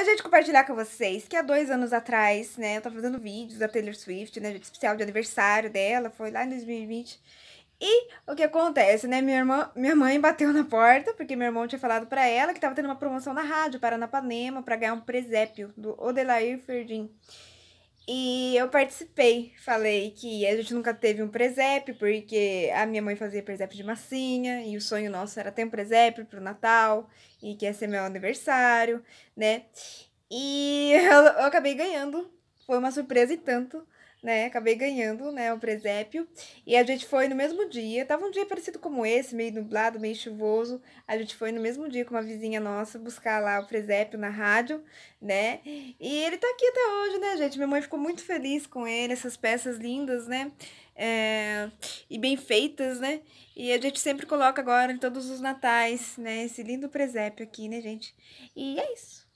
Hoje eu vou compartilhar com vocês que há dois anos atrás, né, eu tava fazendo vídeos da Taylor Swift, né, especial de aniversário dela, foi lá em 2020. E o que acontece, né? Minha, irmã, minha mãe bateu na porta, porque meu irmão tinha falado para ela que tava tendo uma promoção na rádio, Paranapanema, para ganhar um presépio do Odelair Ferdin. E eu participei, falei que a gente nunca teve um presépio, porque a minha mãe fazia presépio de massinha, e o sonho nosso era ter um presépio pro Natal, e que ia ser meu aniversário, né? E eu, eu acabei ganhando, foi uma surpresa e tanto, né? Acabei ganhando, né, o presépio. E a gente foi no mesmo dia, tava um dia parecido como esse, meio nublado, meio chuvoso. A gente foi no mesmo dia com uma vizinha nossa buscar lá o presépio na rádio, né? E ele tá aqui até hoje, né, gente? Minha mãe ficou muito feliz com ele, essas peças lindas, né? É, e bem feitas, né? E a gente sempre coloca agora em todos os natais, né? Esse lindo presépio aqui, né, gente? E é isso.